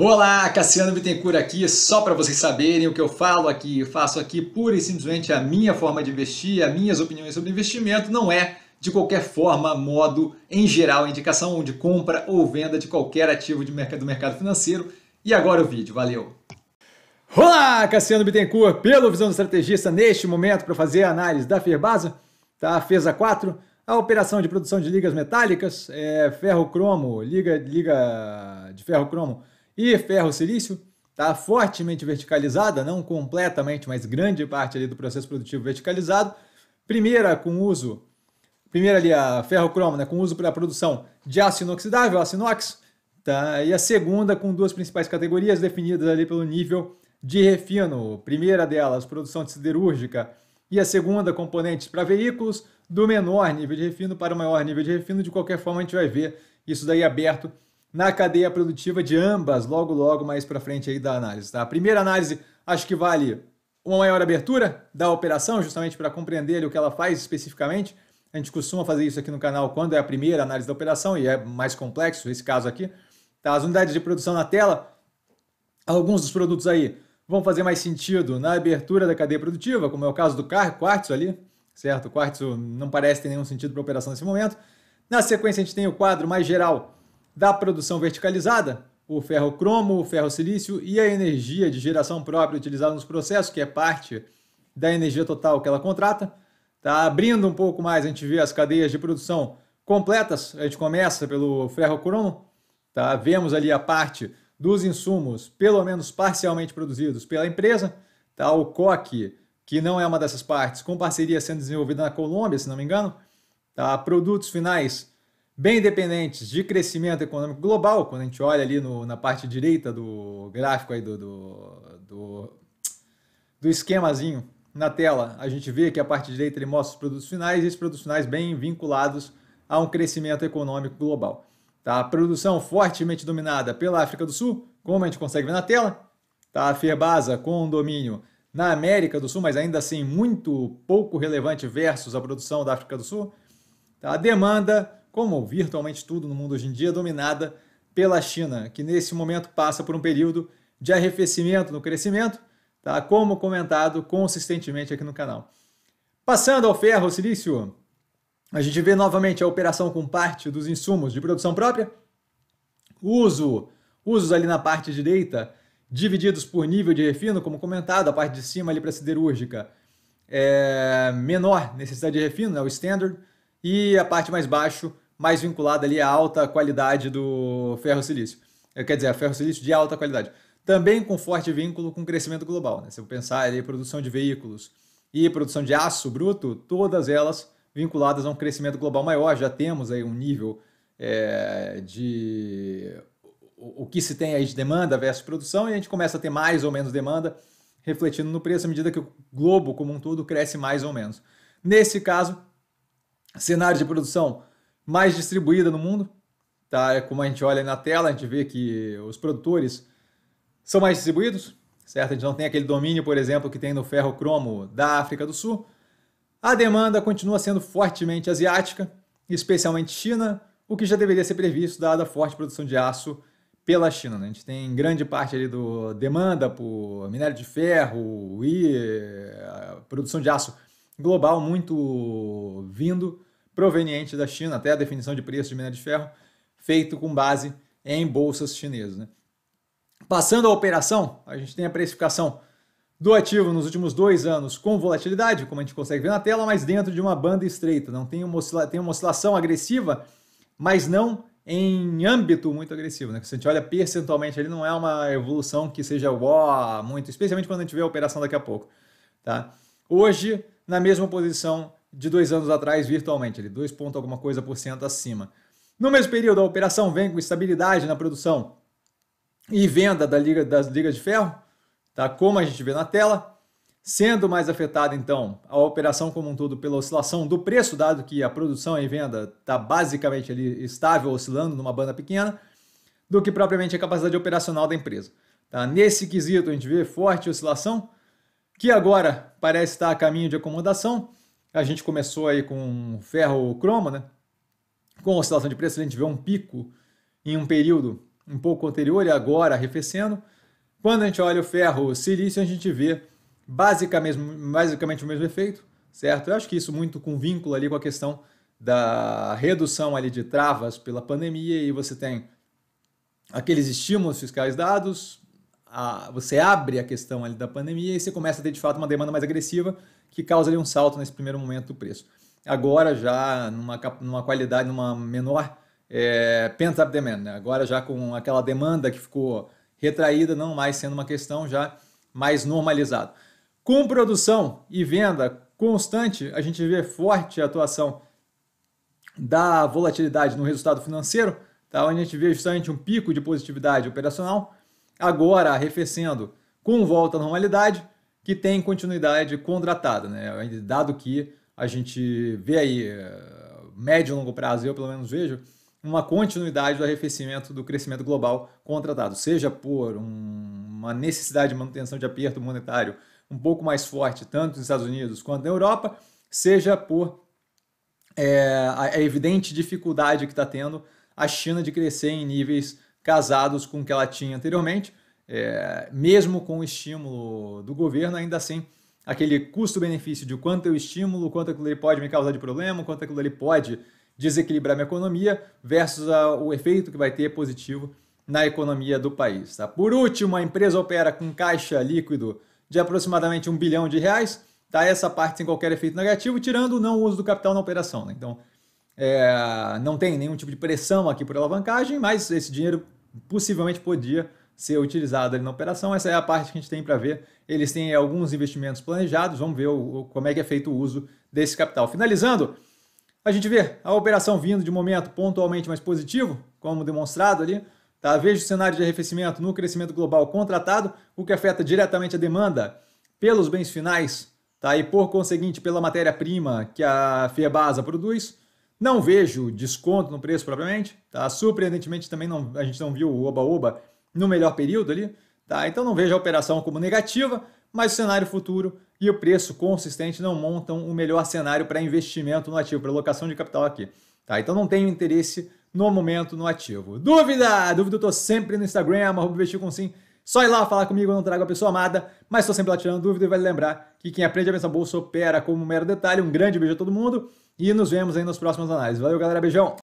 Olá, Cassiano Bittencourt aqui, só para vocês saberem o que eu falo aqui, eu faço aqui pura e simplesmente a minha forma de investir, as minhas opiniões sobre investimento, não é de qualquer forma, modo, em geral, indicação de compra ou venda de qualquer ativo de mercado, do mercado financeiro. E agora o vídeo, valeu! Olá, Cassiano Bittencourt, pelo Visão do Estrategista, neste momento para fazer a análise da Ferbasa, tá? FESA 4, a operação de produção de ligas metálicas, é, ferro-cromo, liga, liga de ferro-cromo, e ferro-silício está fortemente verticalizada, não completamente, mas grande parte ali do processo produtivo verticalizado. Primeira com uso, primeira ali a cromo, né, com uso para a produção de aço inoxidável, aço inox, tá? E a segunda com duas principais categorias definidas ali pelo nível de refino. Primeira delas, produção de siderúrgica, e a segunda, componentes para veículos, do menor nível de refino para o maior nível de refino. De qualquer forma, a gente vai ver isso daí aberto na cadeia produtiva de ambas, logo logo mais para frente aí da análise, tá? A primeira análise acho que vale uma maior abertura da operação, justamente para compreender ali, o que ela faz especificamente. A gente costuma fazer isso aqui no canal quando é a primeira análise da operação e é mais complexo esse caso aqui. Tá? As unidades de produção na tela, alguns dos produtos aí vão fazer mais sentido na abertura da cadeia produtiva, como é o caso do carro, quartzo ali, certo? O quartzo não parece ter nenhum sentido para a operação nesse momento. Na sequência, a gente tem o quadro mais geral da produção verticalizada, o ferro cromo, o ferro silício e a energia de geração própria utilizada nos processos, que é parte da energia total que ela contrata. Tá abrindo um pouco mais, a gente vê as cadeias de produção completas. A gente começa pelo ferro cromo, tá? Vemos ali a parte dos insumos, pelo menos parcialmente produzidos pela empresa, tá? O COC, que não é uma dessas partes, com parceria sendo desenvolvida na Colômbia, se não me engano, tá? Produtos finais bem dependentes de crescimento econômico global, quando a gente olha ali no, na parte direita do gráfico aí do, do, do, do esquemazinho na tela, a gente vê que a parte direita ele mostra os produtos finais e esses produtos finais bem vinculados a um crescimento econômico global. Tá? A produção fortemente dominada pela África do Sul, como a gente consegue ver na tela, tá? a Ferbasa com domínio na América do Sul, mas ainda assim muito pouco relevante versus a produção da África do Sul. Tá? A demanda como virtualmente tudo no mundo hoje em dia, é dominada pela China, que nesse momento passa por um período de arrefecimento no crescimento, tá? como comentado consistentemente aqui no canal. Passando ao ferro silício, a gente vê novamente a operação com parte dos insumos de produção própria, uso, usos ali na parte direita, divididos por nível de refino, como comentado, a parte de cima ali para siderúrgica é menor necessidade de refino, né, o standard, e a parte mais baixo mais vinculada ali à alta qualidade do ferro silício. É, quer dizer, ferro silício de alta qualidade. Também com forte vínculo com o crescimento global. Né? Se eu pensar em produção de veículos e produção de aço bruto, todas elas vinculadas a um crescimento global maior. Já temos aí um nível é, de o, o que se tem aí de demanda versus produção e a gente começa a ter mais ou menos demanda refletindo no preço à medida que o globo como um todo cresce mais ou menos. Nesse caso, cenário de produção mais distribuída no mundo. Tá? É como a gente olha na tela, a gente vê que os produtores são mais distribuídos, certo? A gente não tem aquele domínio, por exemplo, que tem no ferro cromo da África do Sul. A demanda continua sendo fortemente asiática, especialmente China, o que já deveria ser previsto dada a forte produção de aço pela China. Né? A gente tem grande parte ali do demanda por minério de ferro e eh, produção de aço global muito vindo proveniente da China, até a definição de preço de minério de ferro, feito com base em bolsas chinesas. Né? Passando à operação, a gente tem a precificação do ativo nos últimos dois anos com volatilidade, como a gente consegue ver na tela, mas dentro de uma banda estreita. Não tem uma, oscila... tem uma oscilação agressiva, mas não em âmbito muito agressivo. Né? Se a gente olha percentualmente, ele não é uma evolução que seja uó, muito, especialmente quando a gente vê a operação daqui a pouco. Tá? Hoje, na mesma posição de dois anos atrás virtualmente, ali 2 ponto alguma coisa por cento acima. No mesmo período, a operação vem com estabilidade na produção e venda da liga, das ligas de ferro, tá? como a gente vê na tela, sendo mais afetada então a operação como um todo pela oscilação do preço, dado que a produção e venda está basicamente ali estável, oscilando numa banda pequena, do que propriamente a capacidade operacional da empresa. Tá? Nesse quesito, a gente vê forte oscilação, que agora parece estar a caminho de acomodação, a gente começou aí com ferro cromo, né? Com oscilação de preço, a gente vê um pico em um período um pouco anterior e agora arrefecendo. Quando a gente olha o ferro silício, a gente vê basicamente, basicamente o mesmo efeito, certo? Eu acho que isso muito com vínculo ali com a questão da redução ali de travas pela pandemia e você tem aqueles estímulos fiscais dados, a, você abre a questão ali da pandemia e você começa a ter de fato uma demanda mais agressiva que causa ali um salto nesse primeiro momento do preço. Agora já numa, numa qualidade, numa menor é, pent-up demand, né? agora já com aquela demanda que ficou retraída, não mais sendo uma questão já mais normalizado. Com produção e venda constante, a gente vê forte atuação da volatilidade no resultado financeiro, tá? onde a gente vê justamente um pico de positividade operacional agora arrefecendo com volta à normalidade, que tem continuidade contratada, né? Dado que a gente vê aí, eh, médio e longo prazo, eu pelo menos vejo, uma continuidade do arrefecimento do crescimento global contratado, seja por um, uma necessidade de manutenção de aperto monetário um pouco mais forte, tanto nos Estados Unidos quanto na Europa, seja por é, a, a evidente dificuldade que está tendo a China de crescer em níveis casados com o que ela tinha anteriormente, é, mesmo com o estímulo do governo, ainda assim, aquele custo-benefício de quanto eu estímulo, quanto aquilo ele pode me causar de problema, quanto aquilo ele pode desequilibrar minha economia, versus a, o efeito que vai ter positivo na economia do país. Tá? Por último, a empresa opera com caixa líquido de aproximadamente um bilhão de reais, tá? essa parte sem qualquer efeito negativo, tirando o não uso do capital na operação. Né? Então, é, não tem nenhum tipo de pressão aqui por alavancagem, mas esse dinheiro possivelmente podia ser utilizado ali na operação. Essa é a parte que a gente tem para ver. Eles têm alguns investimentos planejados, vamos ver o, o, como é que é feito o uso desse capital. Finalizando, a gente vê a operação vindo de momento pontualmente mais positivo, como demonstrado ali. Tá? o cenário de arrefecimento no crescimento global contratado, o que afeta diretamente a demanda pelos bens finais tá? e, por conseguinte, pela matéria-prima que a Fiebasa produz. Não vejo desconto no preço propriamente, tá? Surpreendentemente também não, a gente não viu o oba-oba no melhor período ali, tá? Então não vejo a operação como negativa, mas o cenário futuro e o preço consistente não montam o melhor cenário para investimento no ativo, para locação de capital aqui, tá? Então não tenho interesse no momento no ativo. Dúvida? Dúvida eu tô sempre no Instagram, arroba investir com sim. Só ir lá falar comigo, eu não trago a pessoa amada, mas estou sempre lá tirando dúvida e vale lembrar que quem aprende a pensar bolsa opera como um mero detalhe. Um grande beijo a todo mundo e nos vemos aí nas próximas análises. Valeu, galera, beijão!